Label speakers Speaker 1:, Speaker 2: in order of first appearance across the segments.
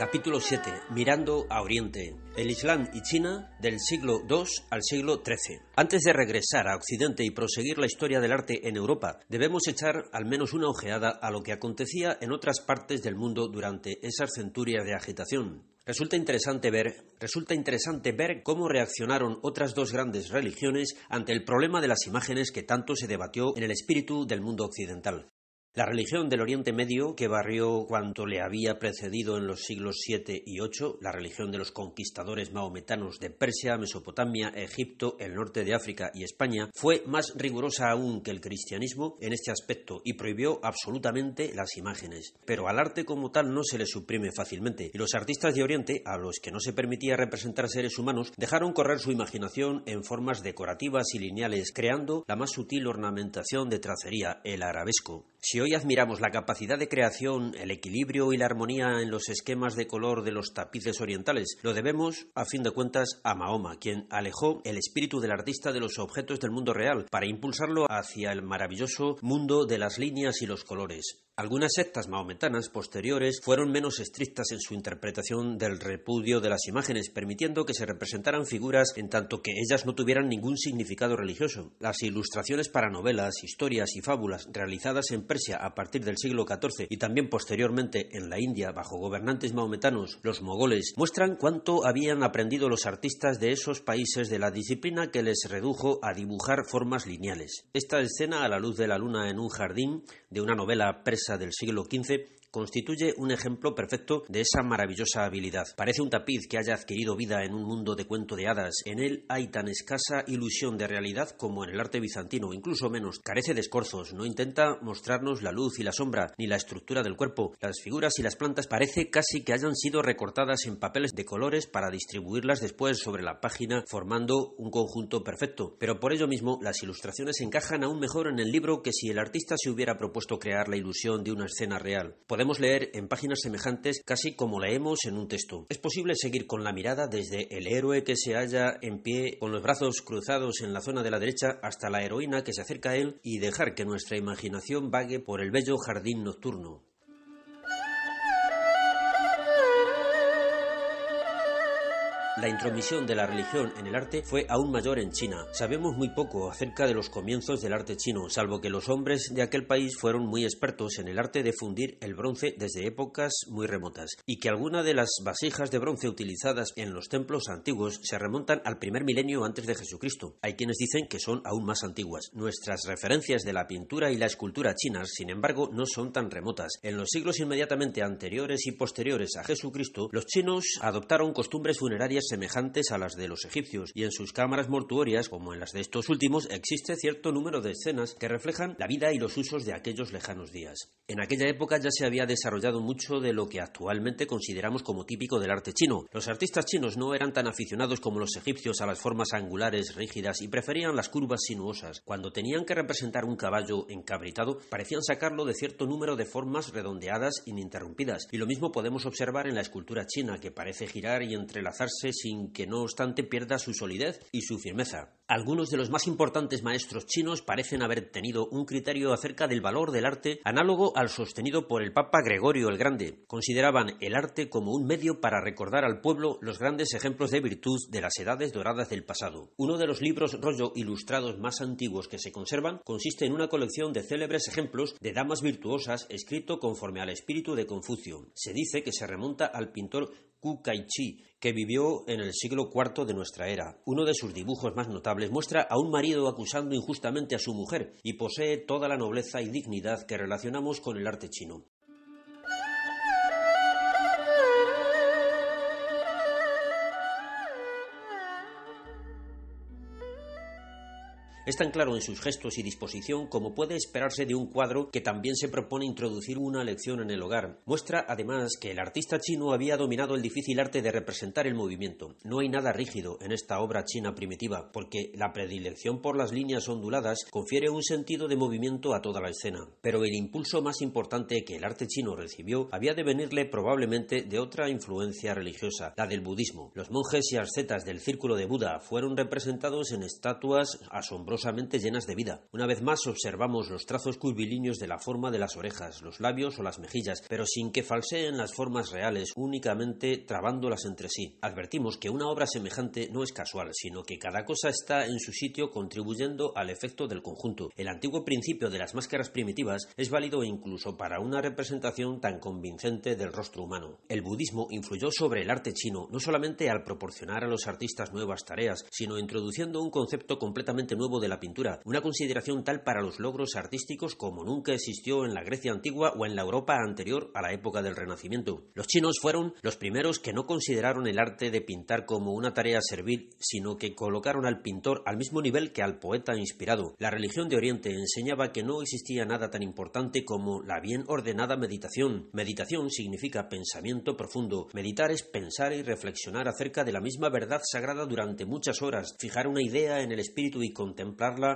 Speaker 1: Capítulo 7. Mirando a Oriente. El Islam y China del siglo II al siglo XIII. Antes de regresar a Occidente y proseguir la historia del arte en Europa, debemos echar al menos una ojeada a lo que acontecía en otras partes del mundo durante esas centurias de agitación. Resulta interesante, ver, resulta interesante ver cómo reaccionaron otras dos grandes religiones ante el problema de las imágenes que tanto se debatió en el espíritu del mundo occidental. La religión del Oriente Medio, que barrió cuanto le había precedido en los siglos VII y VIII, la religión de los conquistadores mahometanos de Persia, Mesopotamia, Egipto, el norte de África y España, fue más rigurosa aún que el cristianismo en este aspecto y prohibió absolutamente las imágenes. Pero al arte como tal no se le suprime fácilmente, y los artistas de Oriente, a los que no se permitía representar seres humanos, dejaron correr su imaginación en formas decorativas y lineales, creando la más sutil ornamentación de tracería, el arabesco hoy admiramos la capacidad de creación, el equilibrio y la armonía en los esquemas de color de los tapices orientales, lo debemos, a fin de cuentas, a Mahoma, quien alejó el espíritu del artista de los objetos del mundo real para impulsarlo hacia el maravilloso mundo de las líneas y los colores. Algunas sectas mahometanas posteriores fueron menos estrictas en su interpretación del repudio de las imágenes, permitiendo que se representaran figuras en tanto que ellas no tuvieran ningún significado religioso. Las ilustraciones para novelas, historias y fábulas realizadas en Persia a partir del siglo XIV y también posteriormente en la India bajo gobernantes mahometanos, los mogoles, muestran cuánto habían aprendido los artistas de esos países de la disciplina que les redujo a dibujar formas lineales. Esta escena a la luz de la luna en un jardín de una novela persa del siglo XV constituye un ejemplo perfecto de esa maravillosa habilidad. Parece un tapiz que haya adquirido vida en un mundo de cuento de hadas. En él hay tan escasa ilusión de realidad como en el arte bizantino, incluso menos. Carece de escorzos, no intenta mostrarnos la luz y la sombra, ni la estructura del cuerpo. Las figuras y las plantas parece casi que hayan sido recortadas en papeles de colores para distribuirlas después sobre la página formando un conjunto perfecto. Pero por ello mismo, las ilustraciones encajan aún mejor en el libro que si el artista se hubiera propuesto crear la ilusión de una escena real. Podemos leer en páginas semejantes casi como leemos en un texto. Es posible seguir con la mirada desde el héroe que se halla en pie con los brazos cruzados en la zona de la derecha hasta la heroína que se acerca a él y dejar que nuestra imaginación vague por el bello jardín nocturno. la intromisión de la religión en el arte fue aún mayor en China. Sabemos muy poco acerca de los comienzos del arte chino, salvo que los hombres de aquel país fueron muy expertos en el arte de fundir el bronce desde épocas muy remotas, y que algunas de las vasijas de bronce utilizadas en los templos antiguos se remontan al primer milenio antes de Jesucristo. Hay quienes dicen que son aún más antiguas. Nuestras referencias de la pintura y la escultura chinas, sin embargo, no son tan remotas. En los siglos inmediatamente anteriores y posteriores a Jesucristo, los chinos adoptaron costumbres funerarias semejantes a las de los egipcios, y en sus cámaras mortuorias, como en las de estos últimos, existe cierto número de escenas que reflejan la vida y los usos de aquellos lejanos días. En aquella época ya se había desarrollado mucho de lo que actualmente consideramos como típico del arte chino. Los artistas chinos no eran tan aficionados como los egipcios a las formas angulares, rígidas, y preferían las curvas sinuosas. Cuando tenían que representar un caballo encabritado, parecían sacarlo de cierto número de formas redondeadas ininterrumpidas, y lo mismo podemos observar en la escultura china, que parece girar y entrelazarse sin que no obstante pierda su solidez y su firmeza. Algunos de los más importantes maestros chinos parecen haber tenido un criterio acerca del valor del arte análogo al sostenido por el Papa Gregorio el Grande. Consideraban el arte como un medio para recordar al pueblo los grandes ejemplos de virtud de las edades doradas del pasado. Uno de los libros rollo ilustrados más antiguos que se conservan consiste en una colección de célebres ejemplos de damas virtuosas escrito conforme al espíritu de Confucio. Se dice que se remonta al pintor Ku Kai-chi, que vivió en el siglo IV de nuestra era. Uno de sus dibujos más notables les muestra a un marido acusando injustamente a su mujer y posee toda la nobleza y dignidad que relacionamos con el arte chino. Es tan claro en sus gestos y disposición como puede esperarse de un cuadro que también se propone introducir una lección en el hogar. Muestra además que el artista chino había dominado el difícil arte de representar el movimiento. No hay nada rígido en esta obra china primitiva, porque la predilección por las líneas onduladas confiere un sentido de movimiento a toda la escena. Pero el impulso más importante que el arte chino recibió había de venirle probablemente de otra influencia religiosa, la del budismo. Los monjes y ascetas del círculo de Buda fueron representados en estatuas asombrosas llenas de vida. Una vez más observamos los trazos curvilíneos de la forma de las orejas, los labios o las mejillas, pero sin que falseen las formas reales, únicamente trabándolas entre sí. Advertimos que una obra semejante no es casual, sino que cada cosa está en su sitio contribuyendo al efecto del conjunto. El antiguo principio de las máscaras primitivas es válido incluso para una representación tan convincente del rostro humano. El budismo influyó sobre el arte chino no solamente al proporcionar a los artistas nuevas tareas, sino introduciendo un concepto completamente nuevo de la pintura, una consideración tal para los logros artísticos como nunca existió en la Grecia antigua o en la Europa anterior a la época del Renacimiento. Los chinos fueron los primeros que no consideraron el arte de pintar como una tarea servil, sino que colocaron al pintor al mismo nivel que al poeta inspirado. La religión de Oriente enseñaba que no existía nada tan importante como la bien ordenada meditación. Meditación significa pensamiento profundo. Meditar es pensar y reflexionar acerca de la misma verdad sagrada durante muchas horas, fijar una idea en el espíritu y contemplar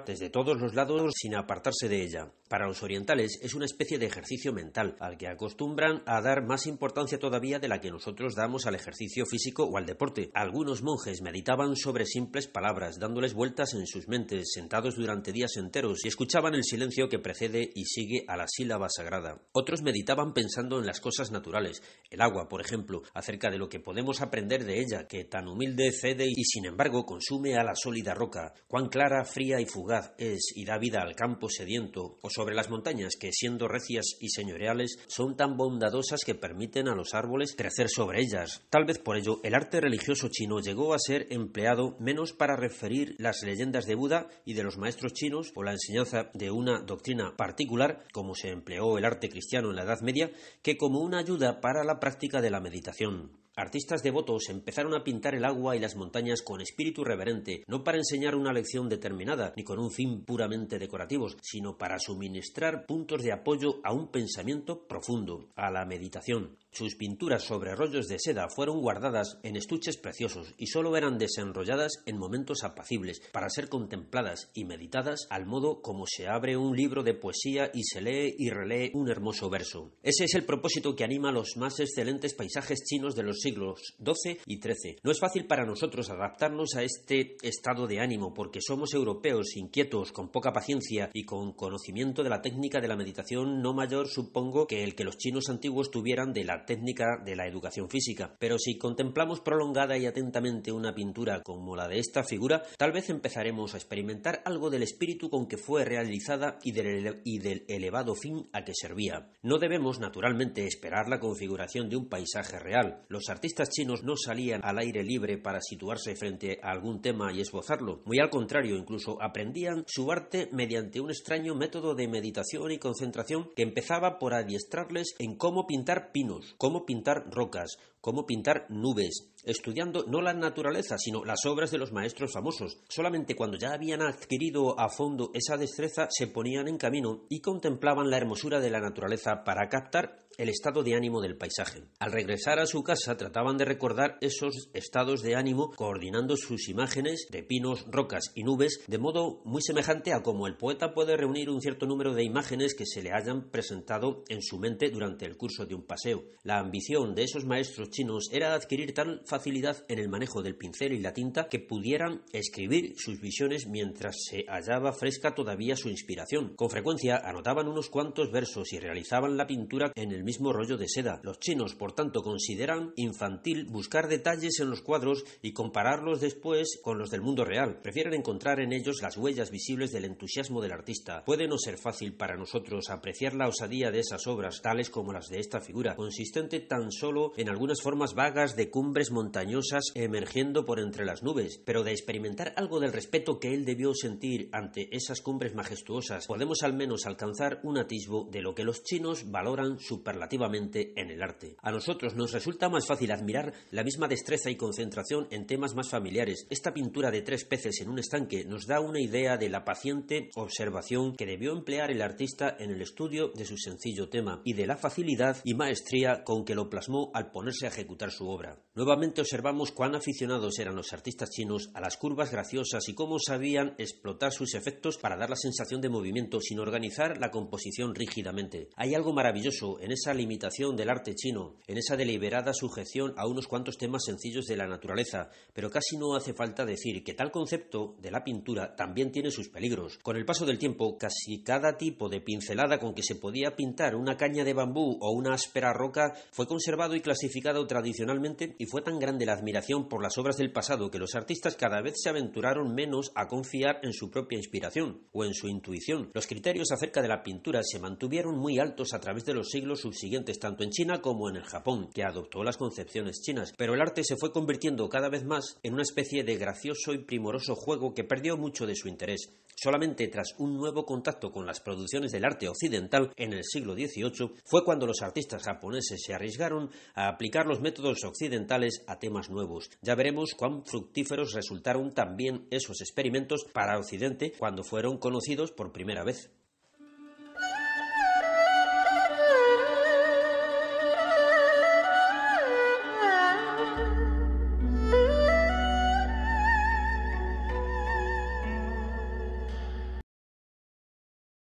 Speaker 1: desde todos los lados sin apartarse de ella. Para los orientales es una especie de ejercicio mental, al que acostumbran a dar más importancia todavía de la que nosotros damos al ejercicio físico o al deporte. Algunos monjes meditaban sobre simples palabras, dándoles vueltas en sus mentes, sentados durante días enteros, y escuchaban el silencio que precede y sigue a la sílaba sagrada. Otros meditaban pensando en las cosas naturales, el agua, por ejemplo, acerca de lo que podemos aprender de ella, que tan humilde cede y sin embargo consume a la sólida roca, cuán clara, fría y fugaz es y da vida al campo sediento, o sobre las montañas que, siendo recias y señoreales son tan bondadosas que permiten a los árboles crecer sobre ellas. Tal vez por ello el arte religioso chino llegó a ser empleado menos para referir las leyendas de Buda y de los maestros chinos o la enseñanza de una doctrina particular, como se empleó el arte cristiano en la Edad Media, que como una ayuda para la práctica de la meditación. Artistas devotos empezaron a pintar el agua y las montañas con espíritu reverente, no para enseñar una lección determinada, ni con un fin puramente decorativo, sino para suministrar puntos de apoyo a un pensamiento profundo, a la meditación, sus pinturas sobre rollos de seda fueron guardadas en estuches preciosos y solo eran desenrolladas en momentos apacibles para ser contempladas y meditadas al modo como se abre un libro de poesía y se lee y relee un hermoso verso. Ese es el propósito que anima los más excelentes paisajes chinos de los siglos XII y XIII. No es fácil para nosotros adaptarnos a este estado de ánimo porque somos europeos inquietos, con poca paciencia y con conocimiento de la técnica de la meditación no mayor supongo que el que los chinos antiguos tuvieran de la técnica de la educación física. Pero si contemplamos prolongada y atentamente una pintura como la de esta figura, tal vez empezaremos a experimentar algo del espíritu con que fue realizada y del elevado fin a que servía. No debemos, naturalmente, esperar la configuración de un paisaje real. Los artistas chinos no salían al aire libre para situarse frente a algún tema y esbozarlo. Muy al contrario, incluso aprendían su arte mediante un extraño método de meditación y concentración que empezaba por adiestrarles en cómo pintar pinos, cómo pintar rocas, cómo pintar nubes, estudiando no la naturaleza, sino las obras de los maestros famosos. Solamente cuando ya habían adquirido a fondo esa destreza se ponían en camino y contemplaban la hermosura de la naturaleza para captar el estado de ánimo del paisaje. Al regresar a su casa trataban de recordar esos estados de ánimo coordinando sus imágenes de pinos, rocas y nubes de modo muy semejante a como el poeta puede reunir un cierto número de imágenes que se le hayan presentado en su mente durante el curso de un paseo. La ambición de esos maestros chinos era adquirir tal facilidad en el manejo del pincel y la tinta que pudieran escribir sus visiones mientras se hallaba fresca todavía su inspiración. Con frecuencia anotaban unos cuantos versos y realizaban la pintura en el mismo rollo de seda. Los chinos, por tanto, consideran infantil buscar detalles en los cuadros y compararlos después con los del mundo real. Prefieren encontrar en ellos las huellas visibles del entusiasmo del artista. Puede no ser fácil para nosotros apreciar la osadía de esas obras, tales como las de esta figura, consistente tan solo en algunas formas vagas de cumbres montañosas emergiendo por entre las nubes, pero de experimentar algo del respeto que él debió sentir ante esas cumbres majestuosas, podemos al menos alcanzar un atisbo de lo que los chinos valoran superlativamente en el arte. A nosotros nos resulta más fácil admirar la misma destreza y concentración en temas más familiares. Esta pintura de tres peces en un estanque nos da una idea de la paciente observación que debió emplear el artista en el estudio de su sencillo tema y de la facilidad y maestría con que lo plasmó al ponerse ejecutar su obra. Nuevamente observamos cuán aficionados eran los artistas chinos a las curvas graciosas y cómo sabían explotar sus efectos para dar la sensación de movimiento sin organizar la composición rígidamente. Hay algo maravilloso en esa limitación del arte chino, en esa deliberada sujeción a unos cuantos temas sencillos de la naturaleza, pero casi no hace falta decir que tal concepto de la pintura también tiene sus peligros. Con el paso del tiempo, casi cada tipo de pincelada con que se podía pintar una caña de bambú o una áspera roca fue conservado y clasificado tradicionalmente y fue tan grande la admiración por las obras del pasado que los artistas cada vez se aventuraron menos a confiar en su propia inspiración o en su intuición. Los criterios acerca de la pintura se mantuvieron muy altos a través de los siglos subsiguientes tanto en China como en el Japón, que adoptó las concepciones chinas, pero el arte se fue convirtiendo cada vez más en una especie de gracioso y primoroso juego que perdió mucho de su interés. Solamente tras un nuevo contacto con las producciones del arte occidental en el siglo XVIII fue cuando los artistas japoneses se arriesgaron a aplicar los métodos occidentales a temas nuevos. Ya veremos cuán fructíferos resultaron también esos experimentos para Occidente cuando fueron conocidos por primera vez.